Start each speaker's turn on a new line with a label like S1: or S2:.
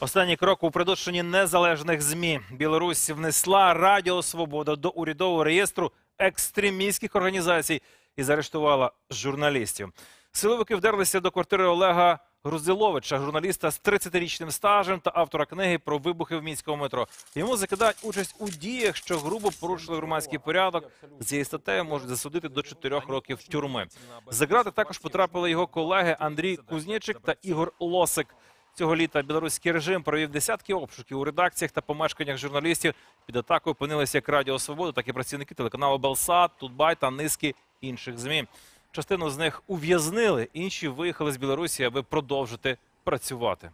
S1: Останній крок у придушенні незалежних змі Білорусь внесла Радіо Свобода до урядового реєстру екстремістських організацій і заарештувала журналістів. Силовики вдерлися до квартири Олега Грузиловича, журналіста з 30-річним стажем та автора книги про вибухи в мінському метро. Йому закидають участь у діях, що грубо порушили громадський порядок. З її статтею можуть засудити до 4 років тюрми. За грати також потрапили його колеги Андрій Кузнєчик та Ігор Лосик. Цього літа білоруський режим провів десятки обшуків у редакціях та помешканнях журналістів. Під атакою опинилися як Радіо Свобода, так і працівники телеканалу Белсад, Тутбай та низки інших змі. Частину з них ув'язнили, інші виїхали з Білорусі, аби продовжити працювати.